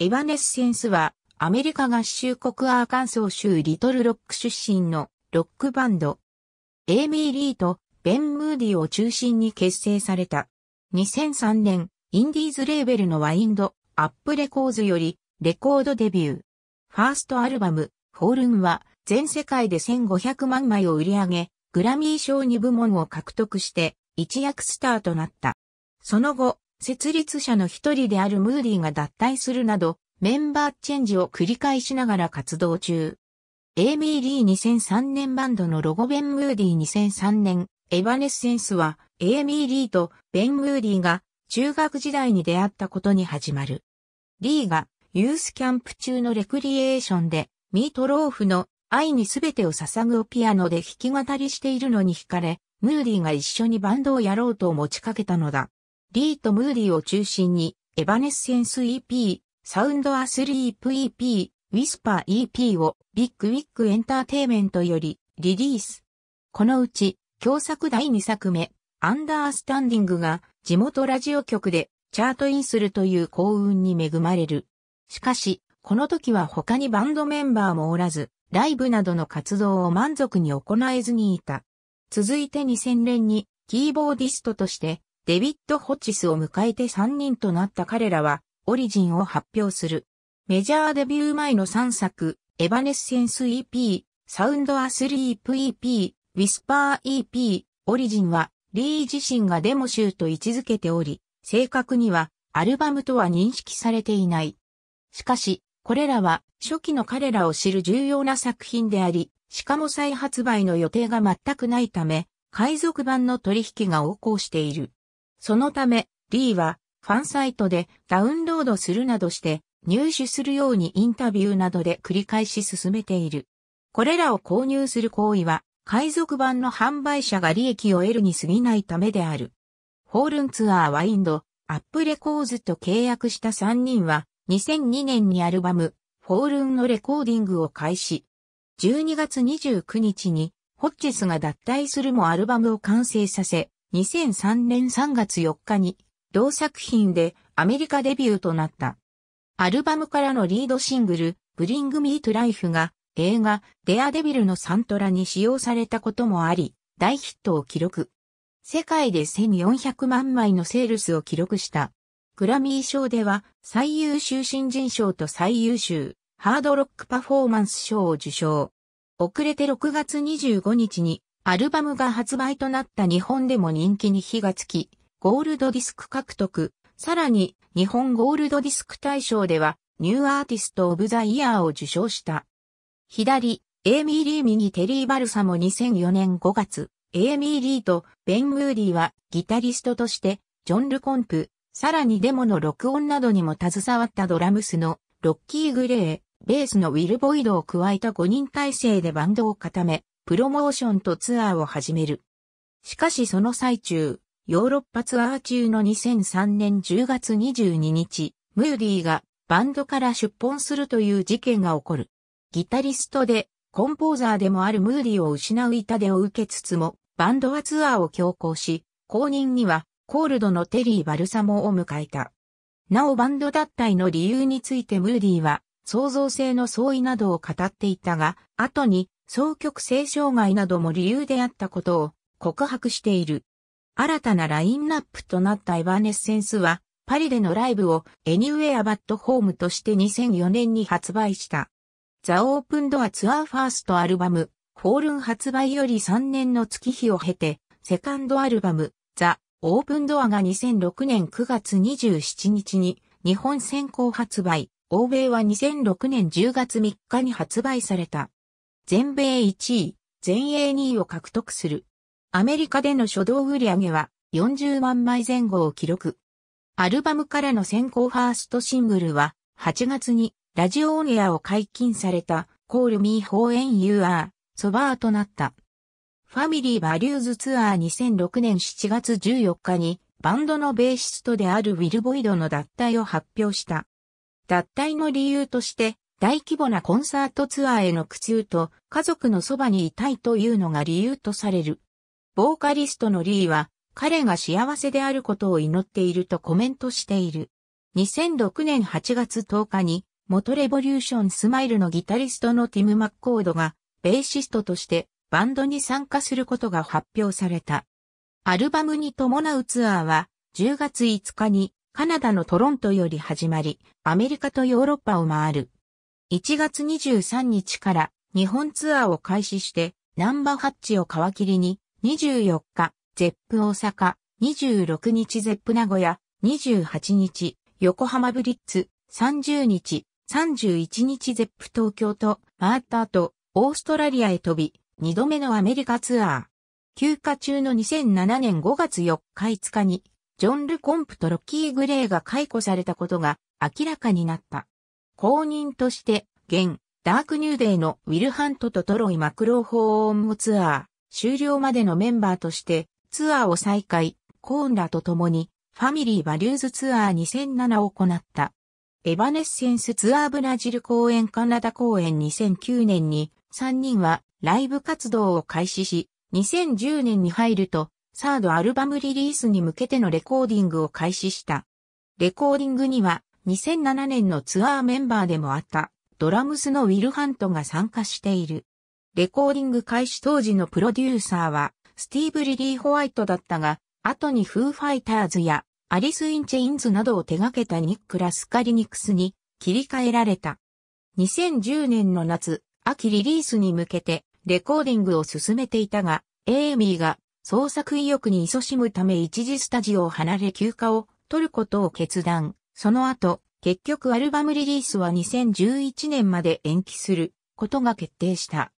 エヴァネッセンスは、アメリカ合衆国アーカンソー州リトルロック出身のロックバンド。エイミー・リーとベン・ムーディを中心に結成された。2003年、インディーズレーベルのワインド、アップレコーズより、レコードデビュー。ファーストアルバム、フォールンは、全世界で1500万枚を売り上げ、グラミー賞2部門を獲得して、一躍スターとなった。その後、設立者の一人であるムーディが脱退するなど、メンバーチェンジを繰り返しながら活動中。エイミー・リー2003年バンドのロゴベン・ムーディ2003年、エヴァネッセンスは、エイミー・リーとベン・ムーディが中学時代に出会ったことに始まる。リーがユースキャンプ中のレクリエーションで、ミートローフの愛にすべてを捧ぐをピアノで弾き語りしているのに惹かれ、ムーディが一緒にバンドをやろうと持ちかけたのだ。リーとムーディを中心に、エヴァネッセンス EP、サウンドアスリープ EP、ウィスパー EP をビッグウィッグエンターテイメントよりリリース。このうち、共作第2作目、アンダースタンディングが地元ラジオ局でチャートインするという幸運に恵まれる。しかし、この時は他にバンドメンバーもおらず、ライブなどの活動を満足に行えずにいた。続いて2000年にキーボーディストとしてデビッド・ホッチスを迎えて3人となった彼らは、オリジンを発表する。メジャーデビュー前の3作、エヴァネッセンス EP、サウンドアスリープ EP、ウィスパー EP、オリジンは、リー自身がデモ集と位置づけており、正確には、アルバムとは認識されていない。しかし、これらは、初期の彼らを知る重要な作品であり、しかも再発売の予定が全くないため、海賊版の取引が横行している。そのため、リーは、ファンサイトでダウンロードするなどして、入手するようにインタビューなどで繰り返し進めている。これらを購入する行為は、海賊版の販売者が利益を得るに過ぎないためである。ホールンツアーワインド、アップレコーズと契約した3人は、2002年にアルバム、ホールンのレコーディングを開始。12月29日に、ホッジェスが脱退するもアルバムを完成させ、2003年3月4日に、同作品でアメリカデビューとなった。アルバムからのリードシングル、Bring Me to Life が映画、デアデビルのサントラに使用されたこともあり、大ヒットを記録。世界で1400万枚のセールスを記録した。グラミー賞では最優秀新人賞と最優秀ハードロックパフォーマンス賞を受賞。遅れて6月25日にアルバムが発売となった日本でも人気に火がつき、ゴールドディスク獲得、さらに日本ゴールドディスク大賞ではニューアーティストオブザイヤーを受賞した。左、エイミー・リー・右テリー・バルサも2004年5月、エイミー・リーとベン・ムーディはギタリストとしてジョン・ルコンプ、さらにデモの録音などにも携わったドラムスのロッキー・グレー、ベースのウィル・ボイドを加えた5人体制でバンドを固め、プロモーションとツアーを始める。しかしその最中、ヨーロッパツアー中の2003年10月22日、ムーディがバンドから出本するという事件が起こる。ギタリストでコンポーザーでもあるムーディを失う痛手を受けつつも、バンドはツアーを強行し、後任にはコールドのテリー・バルサモを迎えた。なおバンド脱退の理由についてムーディは創造性の相違などを語っていたが、後に双極性障害なども理由であったことを告白している。新たなラインナップとなったエヴァネッセンスは、パリでのライブを Anywhere But Home として2004年に発売した。ザ・オープンドアツアーファーストアルバム、ホールン発売より3年の月日を経て、セカンドアルバム、ザ・オープンドアが2006年9月27日に日本先行発売、欧米は2006年10月3日に発売された。全米1位、全英2位を獲得する。アメリカでの初動売上は40万枚前後を記録。アルバムからの先行ファーストシングルは8月にラジオオンエアを解禁された Call Me Home and You Are ソバーとなった。ファミリーバリューズツアー2006年7月14日にバンドのベーシストであるウィル・ボイドの脱退を発表した。脱退の理由として大規模なコンサートツアーへの苦痛と家族のそばにいたいというのが理由とされる。ボーカリストのリーは彼が幸せであることを祈っているとコメントしている。2006年8月10日に元レボリューションスマイルのギタリストのティム・マッコードがベーシストとしてバンドに参加することが発表された。アルバムに伴うツアーは10月5日にカナダのトロントより始まり、アメリカとヨーロッパを回る。1月23日から日本ツアーを開始して、ナンバーハッチを皮切りに、24日、ゼップ大阪、26日ゼップ名古屋、28日、横浜ブリッツ、30日、31日ゼップ東京と回った後、オーストラリアへ飛び、2度目のアメリカツアー。休暇中の2007年5月4日5日に、ジョン・ル・コンプとロッキー・グレーが解雇されたことが明らかになった。公認として、現、ダークニューデイのウィルハントとトロイ・マクローホーンムツアー、終了までのメンバーとして、ツアーを再開、コーンらと共に、ファミリーバリューズツアー2007を行った。エヴァネッセンスツアーブラジル公演カナダ公演2009年に3人はライブ活動を開始し、2010年に入るとサードアルバムリリースに向けてのレコーディングを開始した。レコーディングには2007年のツアーメンバーでもあったドラムスのウィル・ハントが参加している。レコーディング開始当時のプロデューサーはスティーブ・リリー・ホワイトだったが、後にフーファイターズやアリス・イン・チェインズなどを手掛けたニック・ラスカリニクスに切り替えられた。2010年の夏、秋リリースに向けてレコーディングを進めていたが、エイミーが創作意欲に勤しむため一時スタジオを離れ休暇を取ることを決断。その後、結局アルバムリリースは2011年まで延期することが決定した。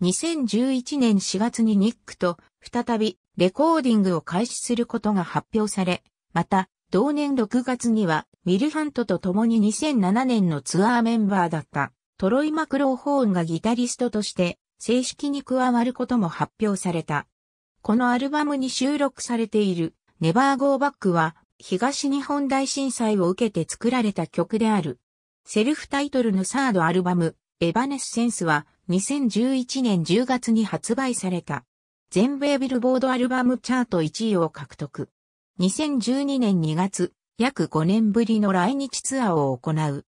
2011年4月にニックと再びレコーディングを開始することが発表され、また同年6月にはウィルハントと共に2007年のツアーメンバーだったトロイ・マクローホーンがギタリストとして正式に加わることも発表された。このアルバムに収録されているネバーゴーバックは東日本大震災を受けて作られた曲である。セルフタイトルのサードアルバム、エバネッセンスは2011年10月に発売された。全米ビルボードアルバムチャート1位を獲得。2012年2月、約5年ぶりの来日ツアーを行う。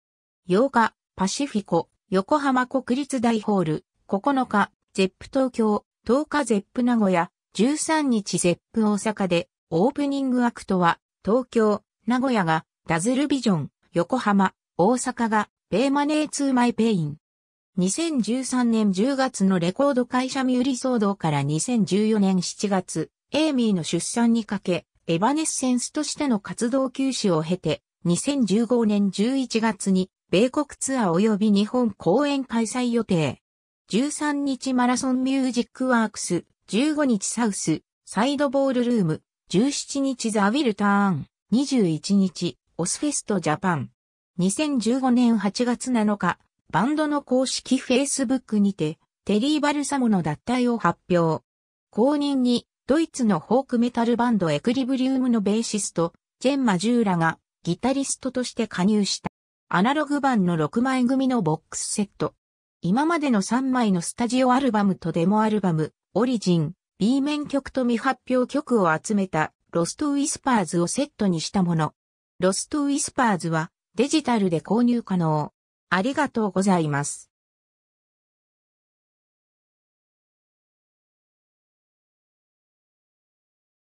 8日、パシフィコ、横浜国立大ホール、9日、ゼップ東京、10日ゼップ名古屋、13日ゼップ大阪で、オープニングアクトは、東京、名古屋がダズルビジョン、横浜、大阪がペイマネーツーマイペイン。2013年10月のレコード会社ミューリ騒動から2014年7月、エイミーの出産にかけ、エヴァネッセンスとしての活動休止を経て、2015年11月に、米国ツアー及び日本公演開催予定。13日マラソンミュージックワークス、15日サウス、サイドボールルーム、17日ザ・ウィルターン、21日、オスフェストジャパン。2015年8月7日、バンドの公式フェイスブックにて、テリー・バルサモの脱退を発表。後任に、ドイツのフォークメタルバンドエクリブリウムのベーシスト、ジェンマ・ジューラが、ギタリストとして加入した。アナログ版の6枚組のボックスセット。今までの3枚のスタジオアルバムとデモアルバム、オリジン、B 面曲と未発表曲を集めたロストウィスパーズをセットにしたもの。ロストウィスパーズはデジタルで購入可能。ありがとうございます。